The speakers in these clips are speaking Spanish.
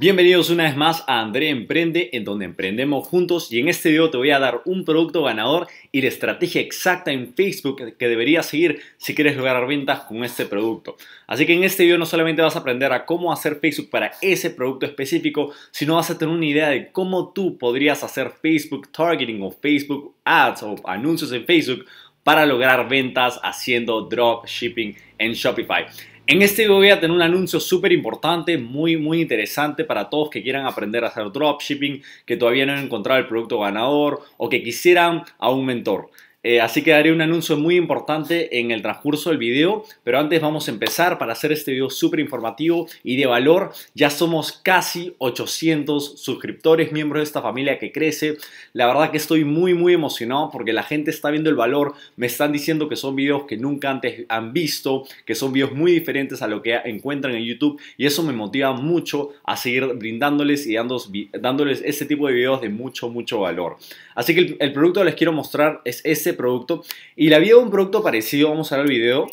Bienvenidos una vez más a André Emprende, en donde emprendemos juntos y en este video te voy a dar un producto ganador y la estrategia exacta en Facebook que deberías seguir si quieres lograr ventas con este producto. Así que en este video no solamente vas a aprender a cómo hacer Facebook para ese producto específico, sino vas a tener una idea de cómo tú podrías hacer Facebook Targeting o Facebook Ads o anuncios en Facebook para lograr ventas haciendo dropshipping en Shopify. En este video voy a tener un anuncio súper importante, muy, muy interesante para todos que quieran aprender a hacer dropshipping, que todavía no han encontrado el producto ganador o que quisieran a un mentor. Eh, así que daré un anuncio muy importante en el transcurso del video, pero antes vamos a empezar para hacer este video súper informativo y de valor. Ya somos casi 800 suscriptores, miembros de esta familia que crece. La verdad que estoy muy muy emocionado porque la gente está viendo el valor, me están diciendo que son videos que nunca antes han visto, que son videos muy diferentes a lo que encuentran en YouTube y eso me motiva mucho a seguir brindándoles y dándoles este tipo de videos de mucho mucho valor. Así que el, el producto que les quiero mostrar es ese producto y le había un producto parecido, vamos a ver el video.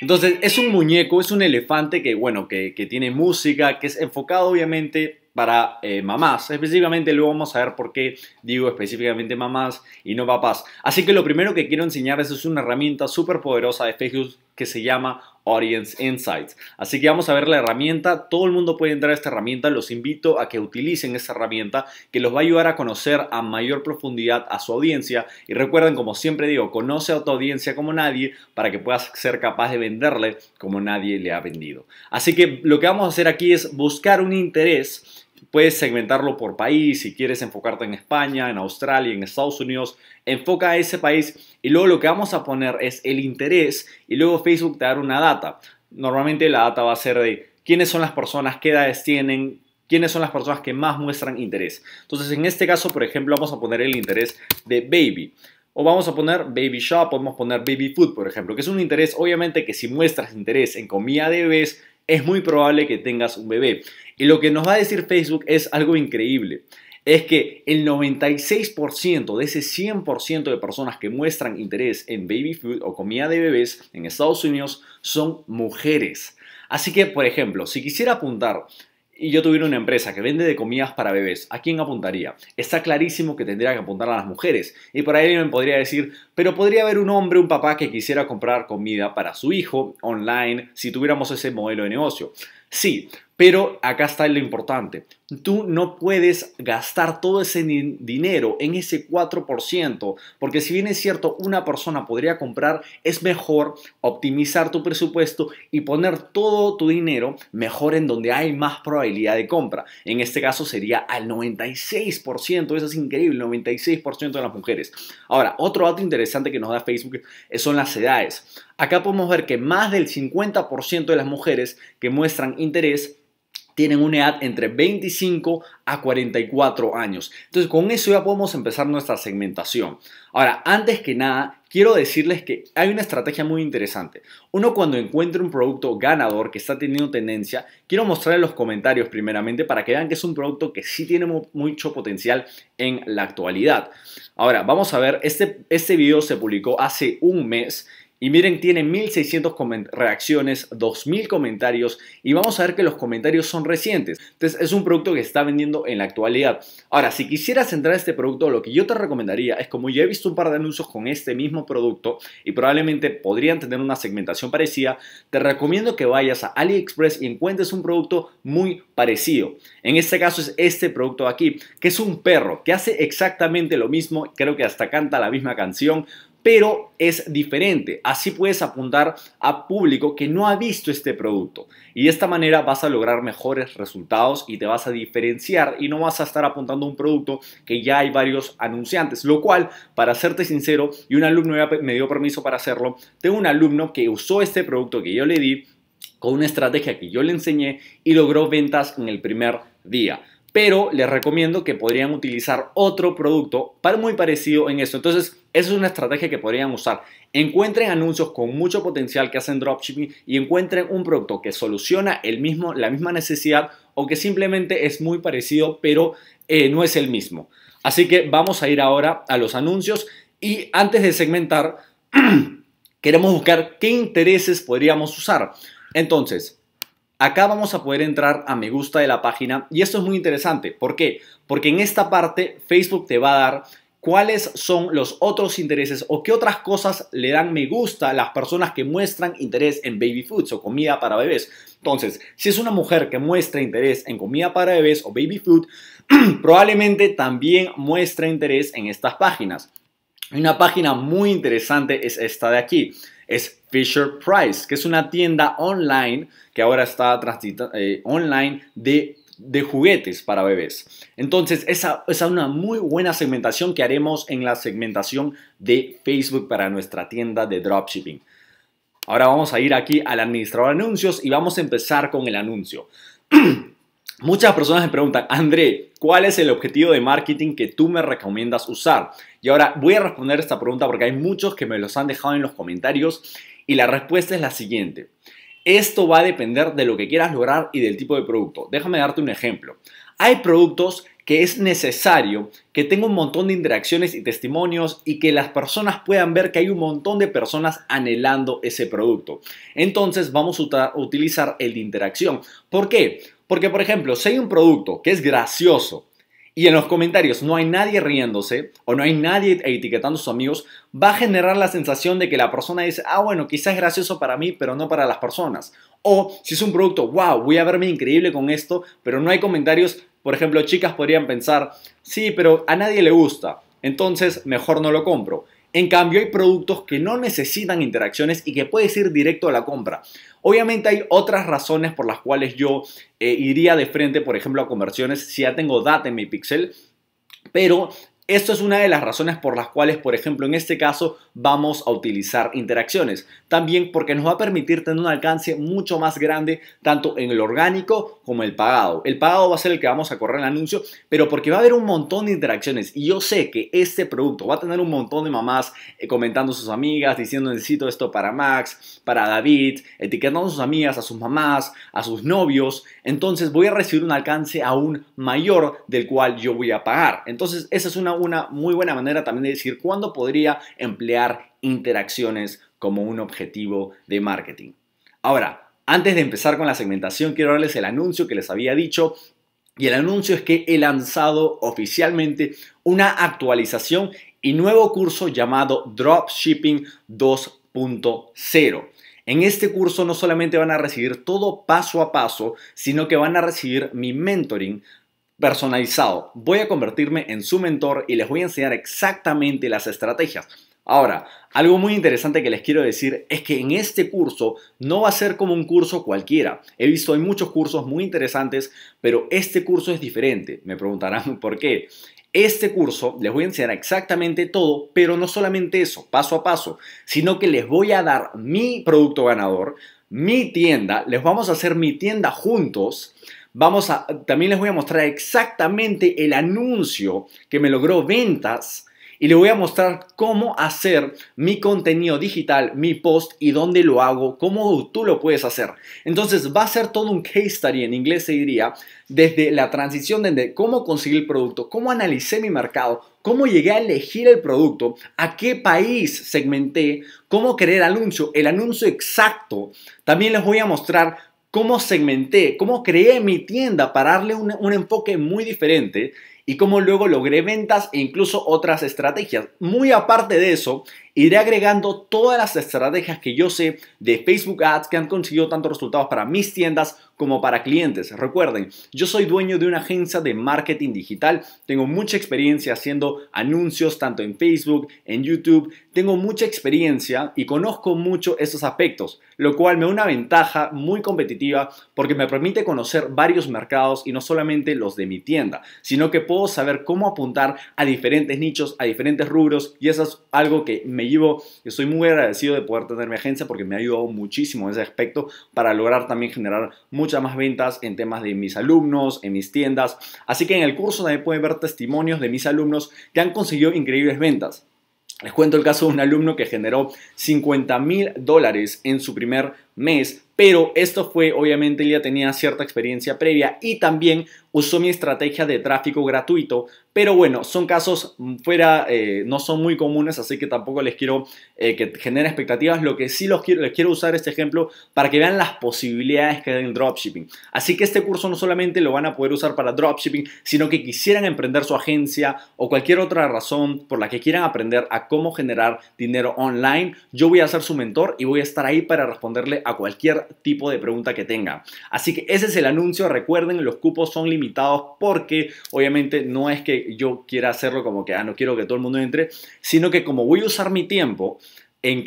Entonces es un muñeco, es un elefante que bueno, que, tiene música, que es enfocado obviamente para eh, mamás. Específicamente luego vamos a ver por qué digo específicamente mamás y no papás. Así que lo primero que quiero enseñar es una herramienta súper poderosa de Facebook que se llama Audience Insights. Así que vamos a ver la herramienta. Todo el mundo puede entrar a esta herramienta. Los invito a que utilicen esta herramienta que los va a ayudar a conocer a mayor profundidad a su audiencia. Y recuerden, como siempre digo, conoce a tu audiencia como nadie para que puedas ser capaz de venderle como nadie le ha vendido. Así que lo que vamos a hacer aquí es buscar un interés Puedes segmentarlo por país, si quieres enfocarte en España, en Australia, en Estados Unidos, enfoca a ese país y luego lo que vamos a poner es el interés y luego Facebook te dará una data. Normalmente la data va a ser de quiénes son las personas, qué edades tienen, quiénes son las personas que más muestran interés. Entonces, en este caso, por ejemplo, vamos a poner el interés de baby. O vamos a poner baby shop, podemos poner baby food, por ejemplo, que es un interés, obviamente, que si muestras interés en comida de bebés, es muy probable que tengas un bebé. Y lo que nos va a decir Facebook es algo increíble. Es que el 96% de ese 100% de personas que muestran interés en baby food o comida de bebés en Estados Unidos son mujeres. Así que, por ejemplo, si quisiera apuntar y yo tuviera una empresa que vende de comidas para bebés, ¿a quién apuntaría? Está clarísimo que tendría que apuntar a las mujeres. Y por ahí me podría decir, pero podría haber un hombre, un papá que quisiera comprar comida para su hijo online si tuviéramos ese modelo de negocio. Sí, pero acá está lo importante. Tú no puedes gastar todo ese dinero en ese 4%, porque si bien es cierto, una persona podría comprar, es mejor optimizar tu presupuesto y poner todo tu dinero mejor en donde hay más probabilidad de compra. En este caso sería al 96%, eso es increíble, 96% de las mujeres. Ahora, otro dato interesante que nos da Facebook son las edades. Acá podemos ver que más del 50% de las mujeres que muestran interés tienen una edad entre 25 a 44 años. Entonces, con eso ya podemos empezar nuestra segmentación. Ahora, antes que nada, quiero decirles que hay una estrategia muy interesante. Uno cuando encuentre un producto ganador que está teniendo tendencia, quiero mostrar los comentarios primeramente para que vean que es un producto que sí tiene mucho potencial en la actualidad. Ahora, vamos a ver, este, este video se publicó hace un mes y miren, tiene 1600 reacciones, 2000 comentarios y vamos a ver que los comentarios son recientes. Entonces es un producto que está vendiendo en la actualidad. Ahora, si quisieras entrar a este producto, lo que yo te recomendaría es como ya he visto un par de anuncios con este mismo producto y probablemente podrían tener una segmentación parecida, te recomiendo que vayas a AliExpress y encuentres un producto muy parecido. En este caso es este producto aquí, que es un perro que hace exactamente lo mismo, creo que hasta canta la misma canción, pero es diferente. Así puedes apuntar a público que no ha visto este producto y de esta manera vas a lograr mejores resultados y te vas a diferenciar y no vas a estar apuntando a un producto que ya hay varios anunciantes, lo cual, para serte sincero, y un alumno me dio permiso para hacerlo, tengo un alumno que usó este producto que yo le di con una estrategia que yo le enseñé y logró ventas en el primer día pero les recomiendo que podrían utilizar otro producto muy parecido en esto Entonces, esa es una estrategia que podrían usar. Encuentren anuncios con mucho potencial que hacen dropshipping y encuentren un producto que soluciona el mismo, la misma necesidad o que simplemente es muy parecido, pero eh, no es el mismo. Así que vamos a ir ahora a los anuncios y antes de segmentar, queremos buscar qué intereses podríamos usar. Entonces, Acá vamos a poder entrar a me gusta de la página y esto es muy interesante. ¿Por qué? Porque en esta parte Facebook te va a dar cuáles son los otros intereses o qué otras cosas le dan me gusta a las personas que muestran interés en baby foods o comida para bebés. Entonces, si es una mujer que muestra interés en comida para bebés o baby food, probablemente también muestra interés en estas páginas. Una página muy interesante es esta de aquí, es Fisher Price, que es una tienda online que ahora está eh, online de, de, juguetes para bebés. Entonces, esa es una muy buena segmentación que haremos en la segmentación de Facebook para nuestra tienda de dropshipping. Ahora vamos a ir aquí al administrador de anuncios y vamos a empezar con el anuncio. Muchas personas me preguntan, André, ¿cuál es el objetivo de marketing que tú me recomiendas usar? Y ahora voy a responder esta pregunta porque hay muchos que me los han dejado en los comentarios y la respuesta es la siguiente. Esto va a depender de lo que quieras lograr y del tipo de producto. Déjame darte un ejemplo. Hay productos que es necesario que tenga un montón de interacciones y testimonios y que las personas puedan ver que hay un montón de personas anhelando ese producto. Entonces vamos a utilizar el de interacción. ¿Por qué? Porque, por ejemplo, si hay un producto que es gracioso, y en los comentarios no hay nadie riéndose o no hay nadie etiquetando a sus amigos, va a generar la sensación de que la persona dice, ah, bueno, quizás es gracioso para mí, pero no para las personas. O si es un producto, wow, voy a verme increíble con esto, pero no hay comentarios, por ejemplo, chicas podrían pensar, sí, pero a nadie le gusta, entonces mejor no lo compro. En cambio, hay productos que no necesitan interacciones y que puedes ir directo a la compra. Obviamente hay otras razones por las cuales yo eh, iría de frente, por ejemplo, a conversiones si ya tengo data en mi pixel, pero esto es una de las razones por las cuales, por ejemplo, en este caso vamos a utilizar interacciones. También porque nos va a permitir tener un alcance mucho más grande tanto en el orgánico como el pagado. El pagado va a ser el que vamos a correr el anuncio, pero porque va a haber un montón de interacciones. Y yo sé que este producto va a tener un montón de mamás eh, comentando a sus amigas, diciendo necesito esto para Max, para David, etiquetando a sus amigas, a sus mamás, a sus novios. Entonces voy a recibir un alcance aún mayor del cual yo voy a pagar. Entonces esa es una una muy buena manera también de decir cuándo podría emplear interacciones como un objetivo de marketing. Ahora, antes de empezar con la segmentación, quiero darles el anuncio que les había dicho. Y el anuncio es que he lanzado oficialmente una actualización y nuevo curso llamado Dropshipping 2.0. En este curso no solamente van a recibir todo paso a paso, sino que van a recibir mi mentoring personalizado. Voy a convertirme en su mentor y les voy a enseñar exactamente las estrategias. Ahora, algo muy interesante que les quiero decir es que en este curso no va a ser como un curso cualquiera. He visto hay muchos cursos muy interesantes, pero este curso es diferente. Me preguntarán por qué. Este curso les voy a enseñar exactamente todo, pero no solamente eso, paso a paso, sino que les voy a dar mi producto ganador, mi tienda, les vamos a hacer mi tienda juntos a, también les voy a mostrar exactamente el anuncio que me logró ventas y les voy a mostrar cómo hacer mi contenido digital, mi post y dónde lo hago, cómo tú lo puedes hacer. Entonces va a ser todo un case study, en inglés se diría, desde la transición de cómo conseguí el producto, cómo analicé mi mercado, cómo llegué a elegir el producto, a qué país segmenté, cómo crear el anuncio, el anuncio exacto. También les voy a mostrar cómo segmenté, cómo creé mi tienda para darle un, enfoque muy diferente y cómo luego logré ventas e incluso otras estrategias. Muy aparte de eso, Iré agregando todas las estrategias que yo sé de Facebook Ads que han conseguido tantos resultados para mis tiendas como para clientes. Recuerden, yo soy dueño de una agencia de marketing digital, tengo mucha experiencia haciendo anuncios tanto en Facebook, en YouTube, tengo mucha experiencia y conozco mucho esos aspectos, lo cual me da una ventaja muy competitiva porque me permite conocer varios mercados y no solamente los de mi tienda, sino que puedo saber cómo apuntar a diferentes nichos, a diferentes rubros y eso es algo que me llevo, estoy muy agradecido de poder tener mi agencia porque me ha ayudado muchísimo en ese aspecto para lograr también generar muchas más ventas en temas de mis alumnos, en mis tiendas. Así que en el curso también pueden ver testimonios de mis alumnos que han conseguido increíbles ventas. Les cuento el caso de un alumno que generó 50 mil dólares en su primer mes pero esto fue, obviamente, ya tenía cierta experiencia previa y también usó mi estrategia de tráfico gratuito, pero bueno, son casos fuera, eh, no son muy comunes, así que tampoco les quiero eh, que genere expectativas, lo que sí los quiero, les quiero usar este ejemplo para que vean las posibilidades que hay en dropshipping. Así que este curso no solamente lo van a poder usar para dropshipping, sino que quisieran emprender su agencia o cualquier otra razón por la que quieran aprender a cómo generar dinero online, yo voy a ser su mentor y voy a estar ahí para responderle a cualquier tipo de pregunta que tenga. Así que ese es el anuncio. Recuerden, los cupos son limitados porque obviamente no es que yo quiera hacerlo como que, ah, no quiero que todo el mundo entre, sino que como voy a usar mi tiempo, en,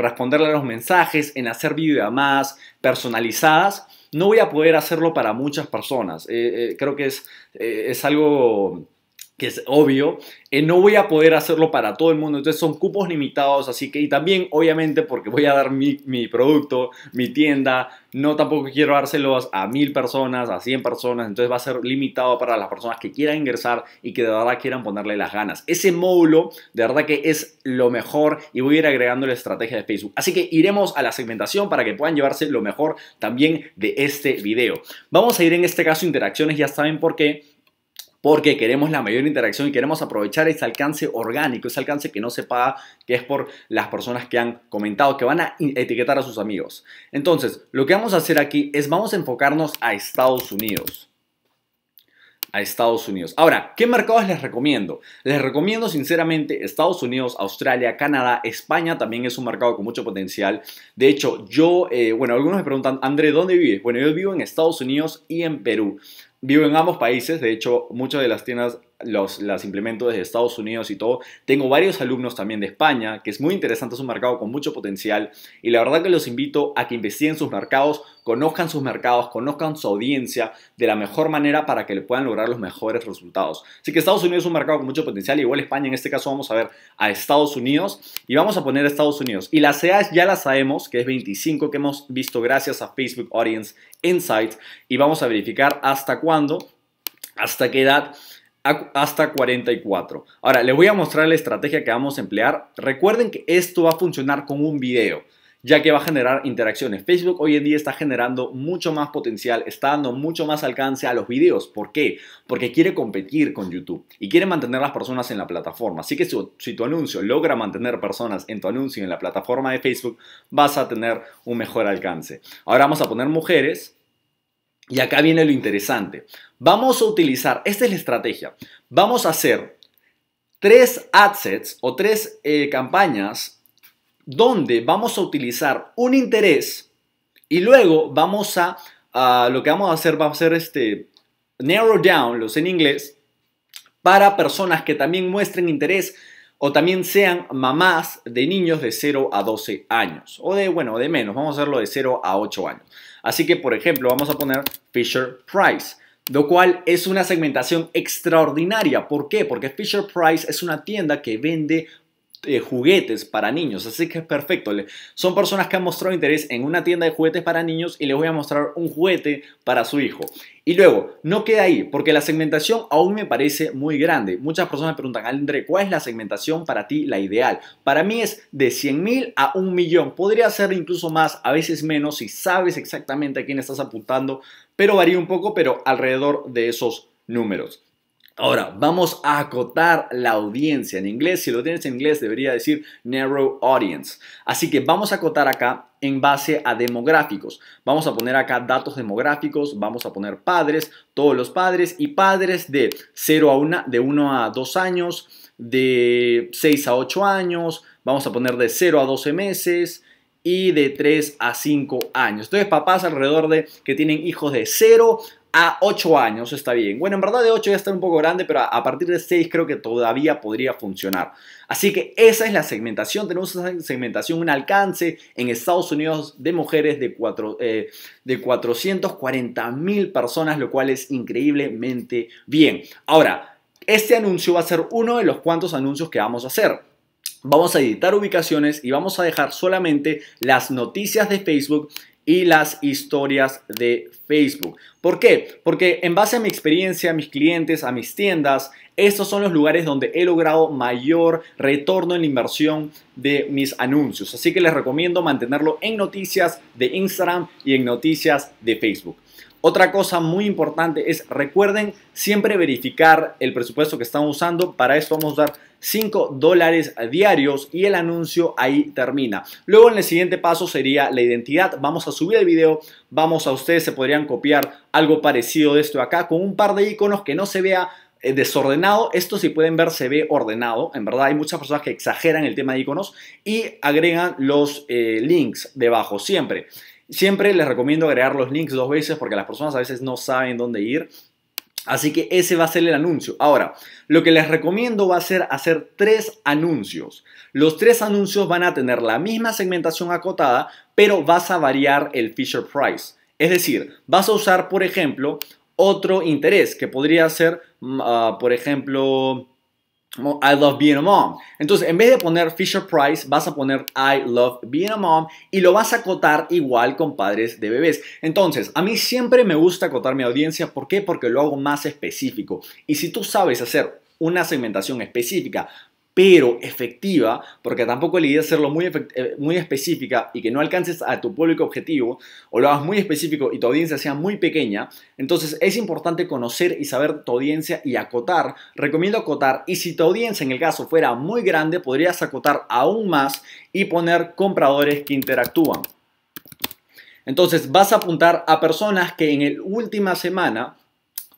responderle a los mensajes, en hacer videollamadas personalizadas, no voy a poder hacerlo para muchas personas. Eh, eh, creo que es, eh, es algo que es obvio, eh, no voy a poder hacerlo para todo el mundo, entonces son cupos limitados, así que, y también obviamente porque voy a dar mi, producto, mi tienda, no tampoco quiero dárselos a mil personas, a cien personas, entonces va a ser limitado para las personas que quieran ingresar y que de verdad quieran ponerle las ganas. Ese módulo de verdad que es lo mejor y voy a ir agregando la estrategia de Facebook. Así que iremos a la segmentación para que puedan llevarse lo mejor también de este video. Vamos a ir en este caso interacciones, ya saben por qué porque queremos la mayor interacción y queremos aprovechar ese alcance orgánico, ese alcance que no se paga, que es por las personas que han comentado, que van a etiquetar a sus amigos. Entonces, lo que vamos a hacer aquí es vamos a enfocarnos a Estados Unidos. Estados Unidos. Ahora, ¿qué mercados les recomiendo? Les recomiendo sinceramente Estados Unidos, Australia, Canadá, España también es un mercado con mucho potencial. De hecho, yo, eh, bueno, algunos me preguntan, André, ¿dónde vives? Bueno, yo vivo en Estados Unidos y en Perú. Vivo en ambos países, de hecho muchas de las tiendas las implemento desde Estados Unidos y todo. Tengo varios alumnos también de España, que es muy interesante, es un mercado con mucho potencial. Y la verdad que los invito a que investiguen sus mercados, conozcan sus mercados, conozcan su audiencia de la mejor manera para que le puedan lograr los mejores resultados. Así que Estados Unidos es un mercado con mucho potencial, igual España, en este caso vamos a ver a Estados Unidos y vamos a poner Estados Unidos. Y las edades ya las sabemos, que es 25 que hemos visto gracias a Facebook Audience Insights. Y vamos a verificar hasta cuándo, hasta qué edad hasta 44. Ahora, les voy a mostrar la estrategia que vamos a emplear. Recuerden que esto va a funcionar con un video ya que va a generar interacciones. Facebook hoy en día está generando mucho más potencial, está dando mucho más alcance a los videos. ¿Por qué? Porque quiere competir con YouTube y quiere mantener las personas en la plataforma. Así que si, si, tu anuncio logra mantener personas en tu anuncio en la plataforma de Facebook, vas a tener un mejor alcance. Ahora vamos a poner mujeres. Y acá viene lo interesante. Vamos a utilizar, esta es la estrategia, vamos a hacer tres sets o tres eh, campañas donde vamos a utilizar un interés y luego vamos a, lo que vamos a hacer va a ser este, narrow down, los en inglés, para personas que también muestren interés o también sean mamás de niños de 0 a 12 años o de, bueno, de menos, vamos a hacerlo de 0 a 8 años. Así que, por ejemplo, vamos a poner Fisher Price lo cual es una segmentación extraordinaria. ¿Por qué? Porque Fisher Price es una tienda que vende eh, juguetes para niños, así que es perfecto. Son personas que han mostrado interés en una tienda de juguetes para niños y les voy a mostrar un juguete para su hijo. Y luego, no queda ahí, porque la segmentación aún me parece muy grande. Muchas personas me preguntan, André, ¿cuál es la segmentación para ti la ideal? Para mí es de 100.000 mil a un millón. Podría ser incluso más, a veces menos, si sabes exactamente a quién estás apuntando pero varía un poco, pero alrededor de esos números. Ahora, vamos a acotar la audiencia. En inglés, si lo tienes en inglés, debería decir narrow audience. Así que vamos a acotar acá en base a demográficos. Vamos a poner acá datos demográficos, vamos a poner padres, todos los padres y padres de 0 a 1, de 1 a 2 años, de 6 a 8 años, vamos a poner de 0 a 12 meses, y de 3 a 5 años. Entonces, papás alrededor de que tienen hijos de 0 a 8 años está bien. Bueno, en verdad de 8 ya está un poco grande, pero a, partir de 6 creo que todavía podría funcionar. Así que esa es la segmentación. Tenemos esa segmentación, un alcance en Estados Unidos de mujeres de, eh, de 440 mil personas, lo cual es increíblemente bien. Ahora, este anuncio va a ser uno de los cuantos anuncios que vamos a hacer. Vamos a editar ubicaciones y vamos a dejar solamente las noticias de Facebook y las historias de Facebook. ¿Por qué? Porque en base a mi experiencia, a mis clientes, a mis tiendas, estos son los lugares donde he logrado mayor retorno en la inversión de mis anuncios. Así que les recomiendo mantenerlo en noticias de Instagram y en noticias de Facebook. Otra cosa muy importante es recuerden siempre verificar el presupuesto que están usando. Para esto vamos a dar 5 dólares diarios y el anuncio ahí termina. Luego en el siguiente paso sería la identidad. Vamos a subir el video, vamos a ustedes, se podrían copiar algo parecido de esto acá con un par de iconos que no se vea eh, desordenado. Esto si pueden ver se ve ordenado. En verdad hay muchas personas que exageran el tema de iconos y agregan los eh, links debajo siempre. Siempre les recomiendo agregar los links dos veces porque las personas a veces no saben dónde ir. Así que ese va a ser el anuncio. Ahora, lo que les recomiendo va a ser hacer tres anuncios. Los tres anuncios van a tener la misma segmentación acotada, pero vas a variar el Fisher Price. Es decir, vas a usar, por ejemplo, otro interés que podría ser, mm, ah, por ejemplo, I love being a mom. Entonces, en vez de poner Fisher Price, vas a poner I love being a mom y lo vas a acotar igual con padres de bebés. Entonces, a mí siempre me gusta acotar mi audiencia. ¿Por qué? Porque lo hago más específico. Y si tú sabes hacer una segmentación específica pero efectiva, porque tampoco la idea es hacerlo muy, eh, muy específica y que no alcances a tu público objetivo, o lo hagas muy específico y tu audiencia sea muy pequeña, entonces es importante conocer y saber tu audiencia y acotar. Recomiendo acotar y si tu audiencia en el caso fuera muy grande, podrías acotar aún más y poner compradores que interactúan. Entonces vas a apuntar a personas que en la última semana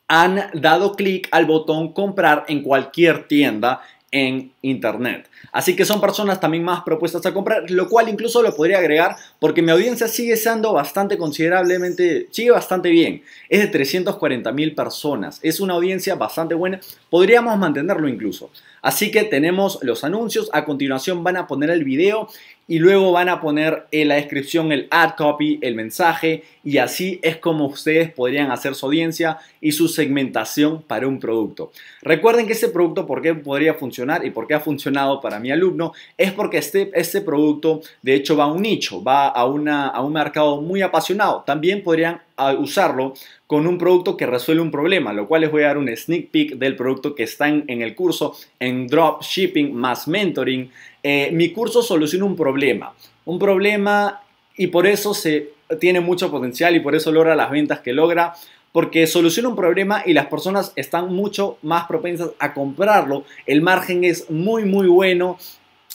han dado clic al botón comprar en cualquier tienda en Internet. Así que son personas también más propuestas a comprar, lo cual incluso lo podría agregar porque mi audiencia sigue siendo bastante considerablemente, sigue bastante bien. Es de 340 mil personas, es una audiencia bastante buena, podríamos mantenerlo incluso. Así que tenemos los anuncios, a continuación van a poner el video y luego van a poner en la descripción el ad copy, el mensaje y así es como ustedes podrían hacer su audiencia y su segmentación para un producto. Recuerden que ese producto por qué podría funcionar y por qué que ha funcionado para mi alumno, es porque este, este producto de hecho va a un nicho, va a, una, a un mercado muy apasionado. También podrían ah, usarlo con un producto que resuelve un problema, lo cual les voy a dar un sneak peek del producto que están en el curso en dropshipping más mentoring. Eh, mi curso soluciona un problema, un problema y por eso se tiene mucho potencial y por eso logra las ventas que logra porque soluciona un problema y las personas están mucho más propensas a comprarlo. El margen es muy, muy bueno.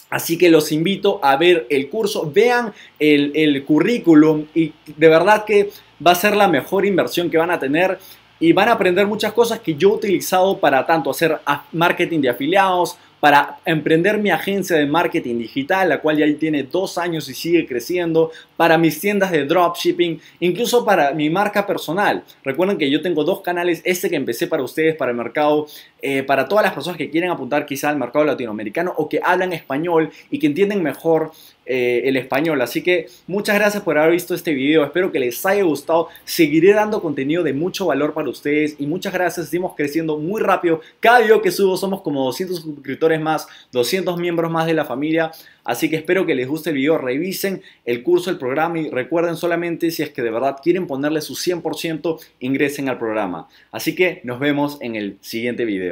Así que los invito a ver el curso, vean el, currículum y de verdad que va a ser la mejor inversión que van a tener y van a aprender muchas cosas que yo he utilizado para tanto hacer marketing de afiliados para emprender mi agencia de marketing digital, la cual ya tiene dos años y sigue creciendo, para mis tiendas de dropshipping, incluso para mi marca personal. Recuerden que yo tengo dos canales, este que empecé para ustedes, para el mercado, eh, para todas las personas que quieren apuntar quizá al mercado latinoamericano o que hablan español y que entienden mejor eh, el español. Así que muchas gracias por haber visto este video. Espero que les haya gustado. Seguiré dando contenido de mucho valor para ustedes. Y muchas gracias. seguimos creciendo muy rápido. Cada video que subo somos como 200 suscriptores más, 200 miembros más de la familia. Así que espero que les guste el video. Revisen el curso, el programa y recuerden solamente si es que de verdad quieren ponerle su 100%, ingresen al programa. Así que nos vemos en el siguiente video.